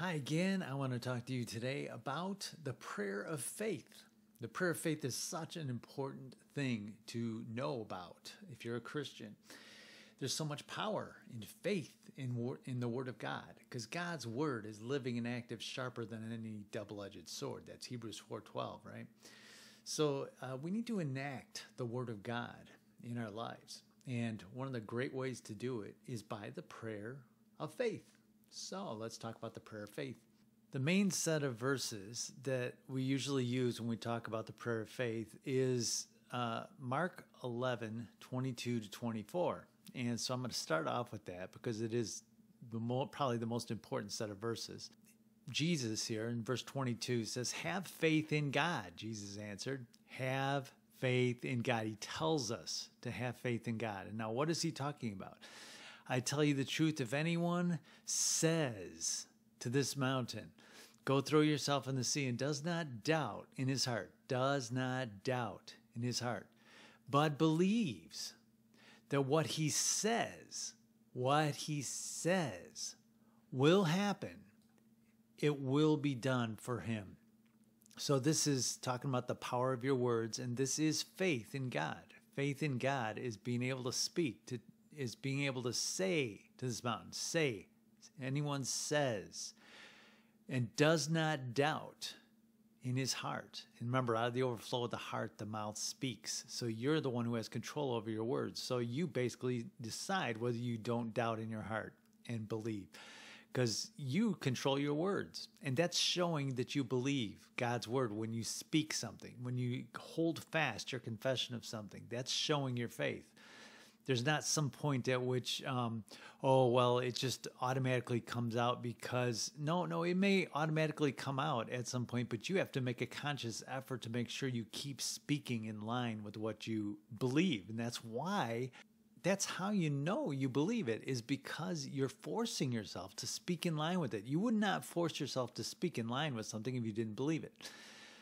Hi again. I want to talk to you today about the prayer of faith. The prayer of faith is such an important thing to know about if you're a Christian. There's so much power in faith in, in the Word of God because God's Word is living and active, sharper than any double-edged sword. That's Hebrews 4:12, right? So uh, we need to enact the Word of God in our lives, and one of the great ways to do it is by the prayer of faith. So let's talk about the prayer of faith. The main set of verses that we usually use when we talk about the prayer of faith is uh, Mark 11, 22 to 24. And so I'm going to start off with that because it is the probably the most important set of verses. Jesus here in verse 22 says, Have faith in God, Jesus answered. Have faith in God. He tells us to have faith in God. And now, what is he talking about? I tell you the truth, if anyone says to this mountain, Go throw yourself in the sea, and does not doubt in his heart, does not doubt in his heart, but believes that what he says, what he says will happen, it will be done for him. So, this is talking about the power of your words, and this is faith in God. Faith in God is being able to speak, to, is being able to say to this mountain, say, anyone says, and does not doubt in his heart. And remember, out of the overflow of the heart, the mouth speaks. So you're the one who has control over your words. So you basically decide whether you don't doubt in your heart and believe because you control your words. And that's showing that you believe God's word when you speak something, when you hold fast your confession of something. That's showing your faith there's not some point at which um, oh well it just automatically comes out because no no it may automatically come out at some point but you have to make a conscious effort to make sure you keep speaking in line with what you believe and that's why that's how you know you believe it is because you're forcing yourself to speak in line with it you would not force yourself to speak in line with something if you didn't believe it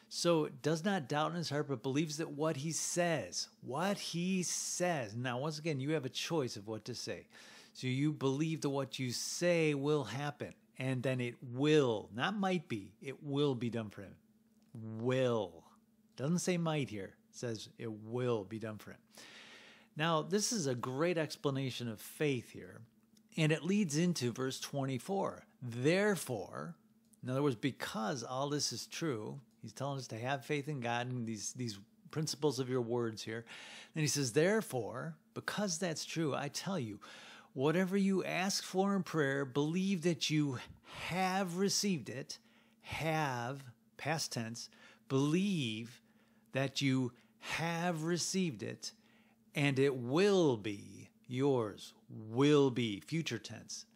so does not doubt in his heart, but believes that what he says, what he says. Now, once again, you have a choice of what to say. So you believe that what you say will happen, and then it will, not might be, it will be done for him. Will. Doesn't say might here, it says it will be done for him. Now, this is a great explanation of faith here, and it leads into verse 24. Therefore, in other words, because all this is true, He's telling us to have faith in God and these, these principles of your words here. And he says, Therefore, because that's true, I tell you, whatever you ask for in prayer, believe that you have received it, have, past tense, believe that you have received it, and it will be yours, will be, future tense.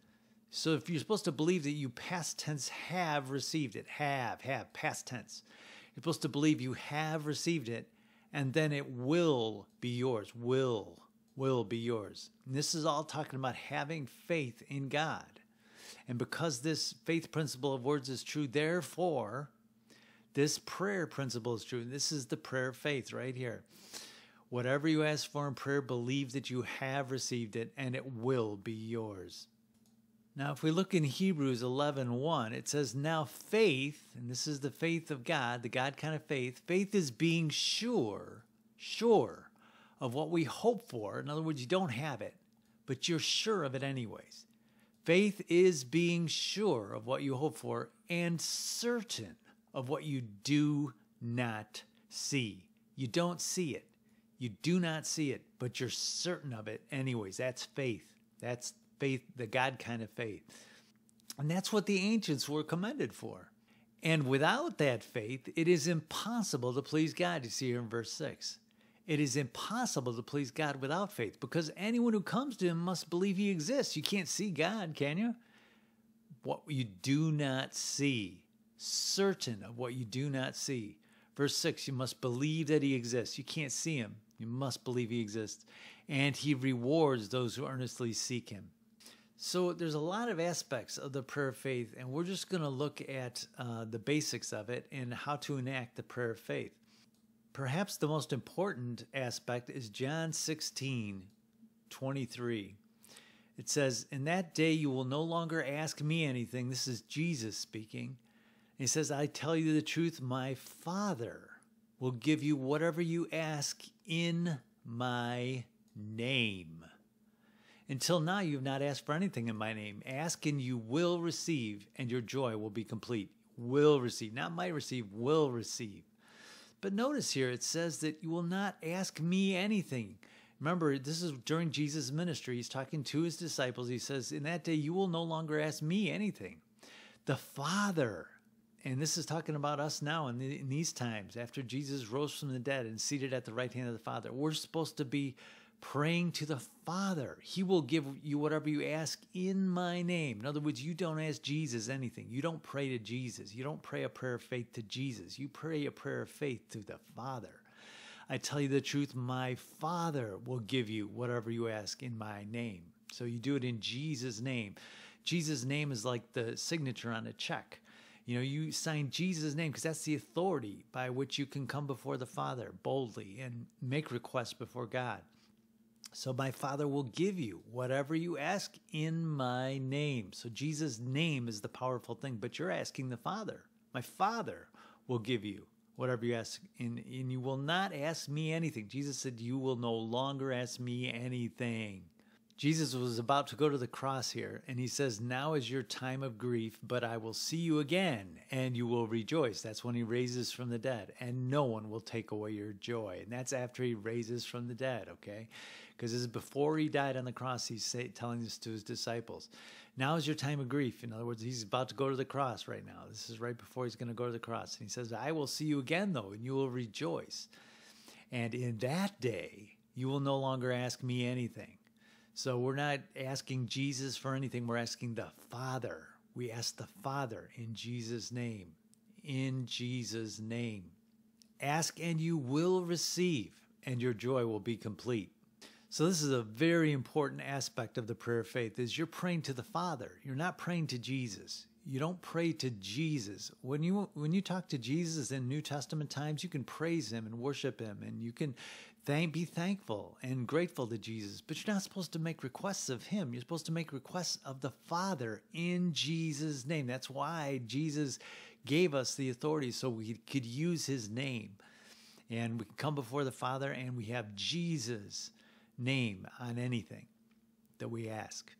So if you're supposed to believe that you past tense have received it, have, have, past tense. You're supposed to believe you have received it, and then it will be yours. Will, will be yours. And this is all talking about having faith in God. And because this faith principle of words is true, therefore, this prayer principle is true. And this is the prayer of faith right here. Whatever you ask for in prayer, believe that you have received it and it will be yours. Now, if we look in Hebrews 11 1, it says, Now faith, and this is the faith of God, the God kind of faith, faith is being sure, sure of what we hope for. In other words, you don't have it, but you're sure of it anyways. Faith is being sure of what you hope for and certain of what you do not see. You don't see it. You do not see it, but you're certain of it anyways. That's faith. That's faith, the God kind of faith. And that's what the ancients were commended for. And without that faith, it is impossible to please God. You see here in verse 6. It is impossible to please God without faith because anyone who comes to him must believe he exists. You can't see God, can you? What you do not see, certain of what you do not see. Verse 6 You must believe that he exists. You can't see him, you must believe he exists. And he rewards those who earnestly seek him. So there's a lot of aspects of the prayer of faith, and we're just going to look at uh, the basics of it and how to enact the prayer of faith. Perhaps the most important aspect is John 16, 23. It says, In that day you will no longer ask me anything. This is Jesus speaking. He says, I tell you the truth, my Father will give you whatever you ask in my name. Until now, you've not asked for anything in my name. Ask and you will receive, and your joy will be complete. Will receive, not might receive, will receive. But notice here it says that you will not ask me anything. Remember, this is during Jesus' ministry. He's talking to his disciples. He says, In that day, you will no longer ask me anything. The Father, and this is talking about us now in, the, in these times after Jesus rose from the dead and seated at the right hand of the Father, we're supposed to be praying to the Father. He will give you whatever you ask in my name. In other words, you don't ask Jesus anything. You don't pray to Jesus. You don't pray a prayer of faith to Jesus. You pray a prayer of faith to the Father. I tell you the truth, my Father will give you whatever you ask in my name. So you do it in Jesus' name. Jesus' name is like the signature on a check. You know, you sign Jesus' name because that's the authority by which you can come before the Father boldly and make requests before God. So my Father will give you whatever you ask in my name. So Jesus' name is the powerful thing, but you're asking the Father. My Father will give you whatever you ask, and, and you will not ask me anything. Jesus said, You will no longer ask me anything. Jesus was about to go to the cross here, and he says, Now is your time of grief, but I will see you again, and you will rejoice. That's when he raises from the dead, and no one will take away your joy. And that's after he raises from the dead, okay? because this is before he died on the cross. He's say, telling this to his disciples. Now is your time of grief. In other words, he's about to go to the cross right now. This is right before he's going to go to the cross. And he says, I will see you again, though, and you will rejoice. And in that day, you will no longer ask me anything. So we're not asking Jesus for anything. We're asking the Father. We ask the Father in Jesus' name. In Jesus' name. Ask and you will receive, and your joy will be complete. So this is a very important aspect of the prayer of faith is you're praying to the Father. You're not praying to Jesus. You don't pray to Jesus. When you when you talk to Jesus in New Testament times, you can praise him and worship him and you can thank be thankful and grateful to Jesus, but you're not supposed to make requests of him. You're supposed to make requests of the Father in Jesus name. That's why Jesus gave us the authority so we could use his name. And we can come before the Father and we have Jesus name on anything that we ask.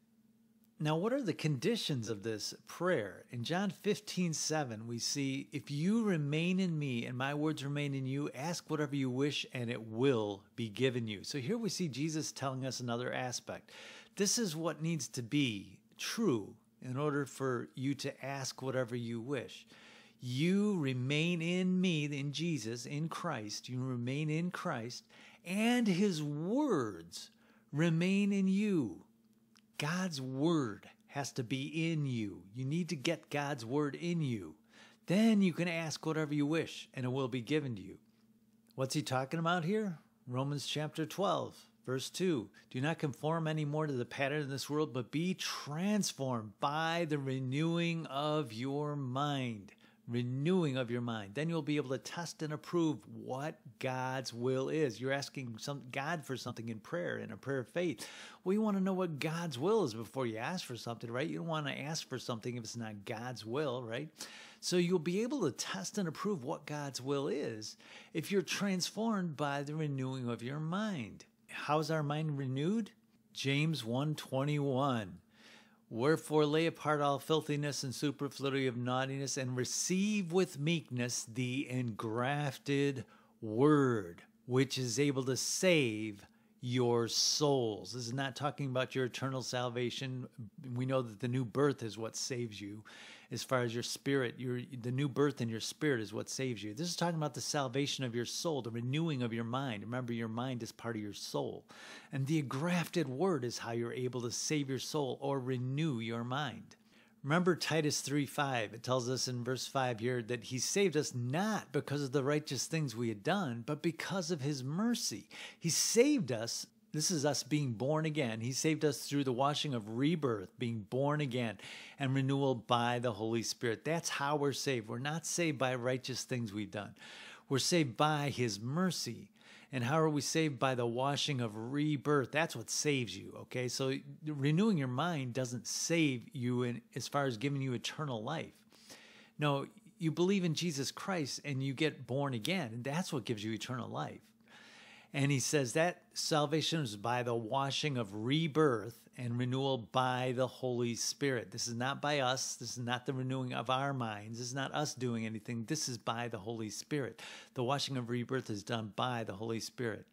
Now, what are the conditions of this prayer? In John 15, 7, we see, If you remain in me and my words remain in you, ask whatever you wish and it will be given you. So here we see Jesus telling us another aspect. This is what needs to be true in order for you to ask whatever you wish. You remain in me, in Jesus, in Christ. You remain in Christ and his words remain in you. God's word has to be in you. You need to get God's word in you. Then you can ask whatever you wish, and it will be given to you. What's he talking about here? Romans chapter 12, verse 2. Do not conform any more to the pattern of this world, but be transformed by the renewing of your mind renewing of your mind. Then you'll be able to test and approve what God's will is. You're asking some God for something in prayer, in a prayer of faith. Well, you want to know what God's will is before you ask for something, right? You don't want to ask for something if it's not God's will, right? So you'll be able to test and approve what God's will is if you're transformed by the renewing of your mind. How's our mind renewed? James 121. Wherefore lay apart all filthiness and superfluity of naughtiness, and receive with meekness the engrafted word, which is able to save your souls. This is not talking about your eternal salvation. We know that the new birth is what saves you as far as your spirit, your the new birth in your spirit is what saves you. This is talking about the salvation of your soul, the renewing of your mind. Remember, your mind is part of your soul. And the engrafted word is how you're able to save your soul or renew your mind. Remember Titus 3 5. It tells us in verse 5 here that he saved us not because of the righteous things we had done, but because of his mercy. He saved us this is us being born again. He saved us through the washing of rebirth, being born again, and renewal by the Holy Spirit. That's how we're saved. We're not saved by righteous things we've done, we're saved by His mercy. And how are we saved? By the washing of rebirth. That's what saves you, okay? So renewing your mind doesn't save you in, as far as giving you eternal life. No, you believe in Jesus Christ and you get born again, and that's what gives you eternal life. And he says that salvation is by the washing of rebirth and renewal by the Holy Spirit. This is not by us. This is not the renewing of our minds. This is not us doing anything. This is by the Holy Spirit. The washing of rebirth is done by the Holy Spirit.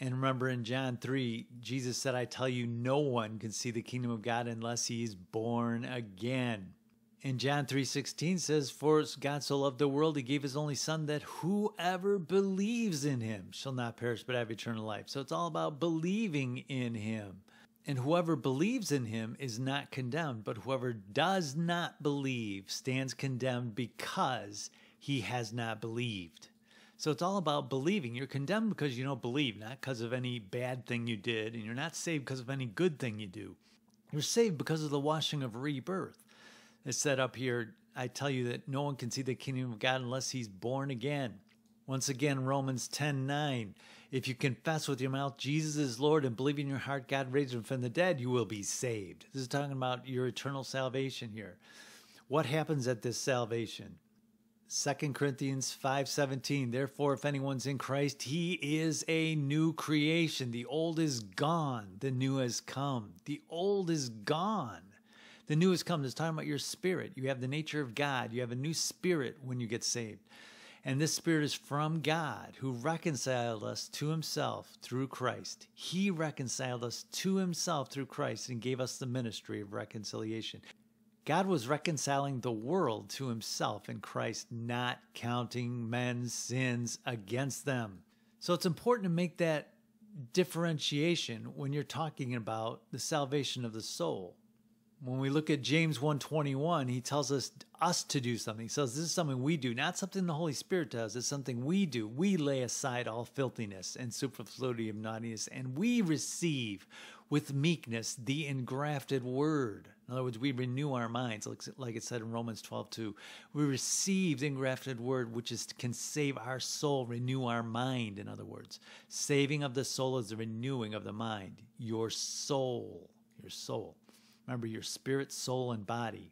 And remember in John 3, Jesus said, I tell you, no one can see the kingdom of God unless he is born again. In John 3:16 says, "For God so loved the world, he gave his only son that whoever believes in him shall not perish but have eternal life." So it's all about believing in him. And whoever believes in him is not condemned, but whoever does not believe stands condemned because he has not believed. So it's all about believing. You're condemned because you don't believe, not because of any bad thing you did, and you're not saved because of any good thing you do. You're saved because of the washing of rebirth it said up here, I tell you that no one can see the kingdom of God unless he's born again. Once again, Romans 10 9. If you confess with your mouth Jesus is Lord and believe in your heart God raised him from the dead, you will be saved. This is talking about your eternal salvation here. What happens at this salvation? 2 Corinthians 5:17 Therefore if anyone's in Christ he is a new creation the old is gone the new has come the old is gone the new has come. talking about your spirit. You have the nature of God. You have a new spirit when you get saved. And this spirit is from God who reconciled us to himself through Christ. He reconciled us to himself through Christ and gave us the ministry of reconciliation. God was reconciling the world to himself in Christ, not counting men's sins against them. So it's important to make that differentiation when you're talking about the salvation of the soul when we look at James 121, he tells us us to do something. He says this is something we do, not something the Holy Spirit does. It's something we do. We lay aside all filthiness and superfluity of naughtiness, and we receive with meekness the engrafted word. In other words, we renew our minds, like it said in Romans 12, 2. We receive the engrafted word, which is can save our soul, renew our mind, in other words. Saving of the soul is the renewing of the mind, your soul, your soul. Remember your spirit, soul, and body.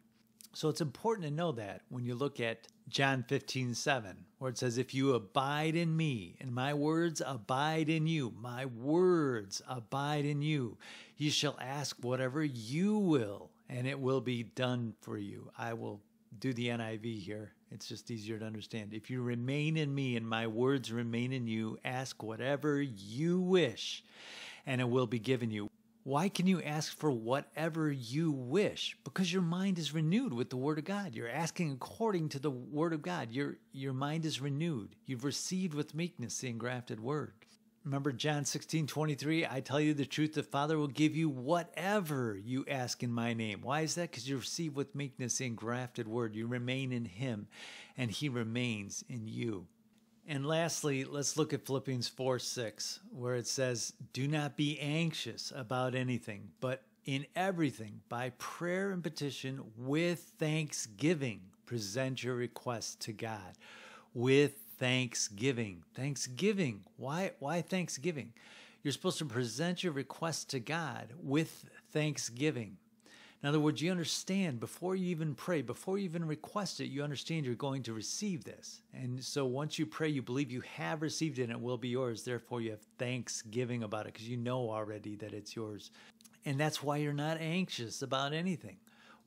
So it's important to know that when you look at John 15, 7, where it says, If you abide in me, and my words abide in you, my words abide in you, you shall ask whatever you will, and it will be done for you. I will do the NIV here. It's just easier to understand. If you remain in me and my words remain in you, ask whatever you wish, and it will be given you. Why can you ask for whatever you wish? Because your mind is renewed with the Word of God. You're asking according to the Word of God. Your, your mind is renewed. You've received with meekness the engrafted Word. Remember John 16, 23, I tell you the truth, the Father will give you whatever you ask in my name. Why is that? Because you receive with meekness the engrafted Word. You remain in Him, and He remains in you. And lastly, let's look at Philippians 4 6, where it says, Do not be anxious about anything, but in everything, by prayer and petition, with thanksgiving, present your request to God. With thanksgiving. Thanksgiving. Why, why thanksgiving? You're supposed to present your request to God with thanksgiving. In other words, you understand before you even pray, before you even request it, you understand you're going to receive this. And so once you pray, you believe you have received it and it will be yours. Therefore, you have thanksgiving about it because you know already that it's yours. And that's why you're not anxious about anything.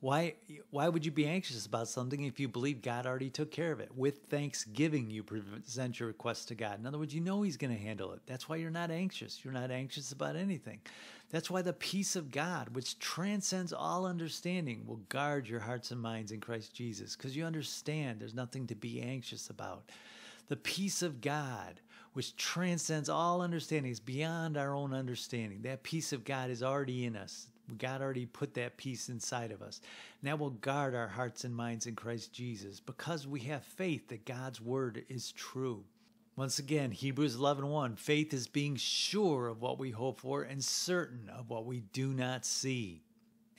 Why, why would you be anxious about something if you believe God already took care of it? With thanksgiving, you present your request to God. In other words, you know He's going to handle it. That's why you're not anxious. You're not anxious about anything. That's why the peace of God, which transcends all understanding, will guard your hearts and minds in Christ Jesus because you understand there's nothing to be anxious about. The peace of God, which transcends all understanding, is beyond our own understanding. That peace of God is already in us. God already put that peace inside of us. Now will guard our hearts and minds in Christ Jesus because we have faith that God's word is true. Once again, Hebrews 11:1, faith is being sure of what we hope for and certain of what we do not see.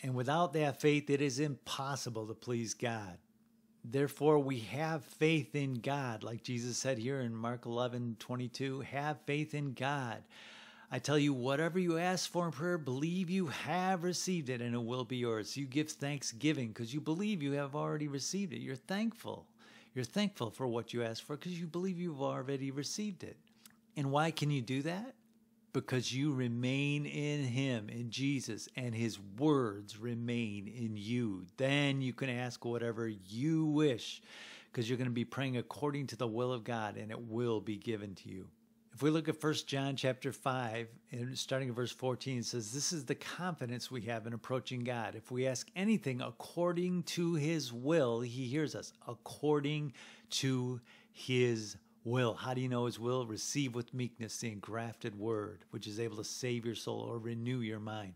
And without that faith, it is impossible to please God. Therefore, we have faith in God, like Jesus said here in Mark 11 22. Have faith in God. I tell you, whatever you ask for in prayer, believe you have received it and it will be yours. You give thanksgiving because you believe you have already received it. You're thankful. You're thankful for what you asked for because you believe you've already received it. And why can you do that? Because you remain in Him, in Jesus, and His words remain in you. Then you can ask whatever you wish because you're going to be praying according to the will of God and it will be given to you. If we look at 1 John chapter 5, and starting at verse 14, it says, This is the confidence we have in approaching God. If we ask anything according to his will, he hears us. According to his will. How do you know his will? Receive with meekness the engrafted word, which is able to save your soul or renew your mind.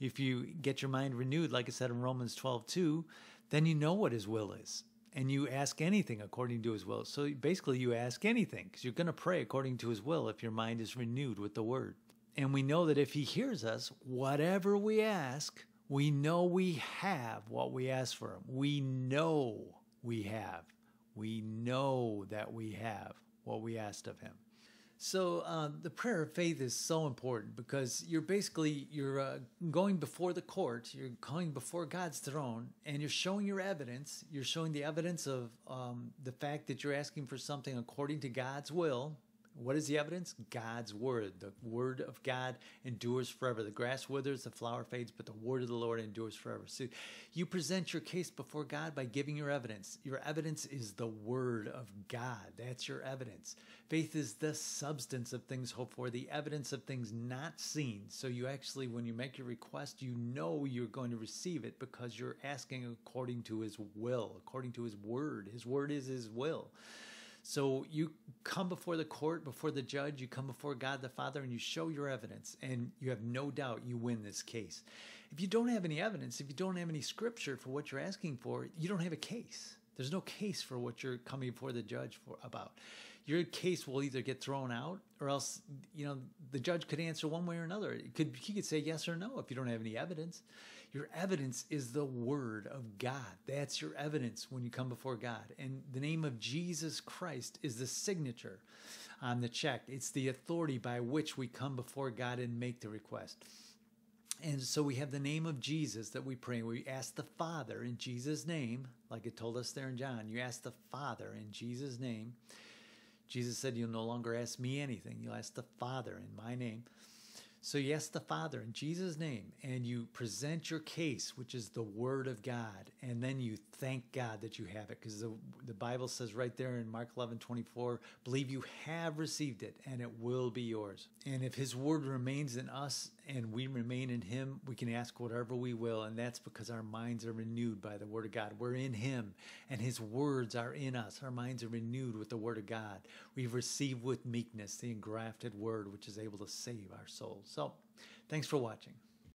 If you get your mind renewed, like I said in Romans 12, 2, then you know what his will is and you ask anything according to his will. So basically, you ask anything because you're going to pray according to his will if your mind is renewed with the word. And we know that if he hears us, whatever we ask, we know we have what we ask for him. We know we have. We know that we have what we asked of him. So uh, the prayer of faith is so important because you're basically you're uh, going before the court, you're going before God's throne, and you're showing your evidence. You're showing the evidence of um, the fact that you're asking for something according to God's will, what is the evidence? God's word. The word of God endures forever. The grass withers, the flower fades, but the word of the Lord endures forever. So you present your case before God by giving your evidence. Your evidence is the word of God. That's your evidence. Faith is the substance of things hoped for, the evidence of things not seen. So you actually, when you make your request, you know you're going to receive it because you're asking according to his will, according to his word. His word is his will. So you come before the court, before the judge, you come before God the Father, and you show your evidence, and you have no doubt you win this case. If you don't have any evidence, if you don't have any scripture for what you're asking for, you don't have a case. There's no case for what you're coming before the judge for about. Your case will either get thrown out or else you know the judge could answer one way or another. It could he could say yes or no if you don't have any evidence. Your evidence is the Word of God. That's your evidence when you come before God. And the name of Jesus Christ is the signature on the check, it's the authority by which we come before God and make the request. And so we have the name of Jesus that we pray. We ask the Father in Jesus' name, like it told us there in John. You ask the Father in Jesus' name. Jesus said, You'll no longer ask me anything. You'll ask the Father in my name. So yes, the Father in Jesus' name, and you present your case, which is the Word of God, and then you thank God that you have it, because the, the Bible says right there in Mark 11 24, believe you have received it, and it will be yours. And if His Word remains in us and we remain in him, we can ask whatever we will. And that's because our minds are renewed by the word of God. We're in him, and his words are in us. Our minds are renewed with the word of God. We've received with meekness the engrafted word, which is able to save our souls. So, thanks for watching.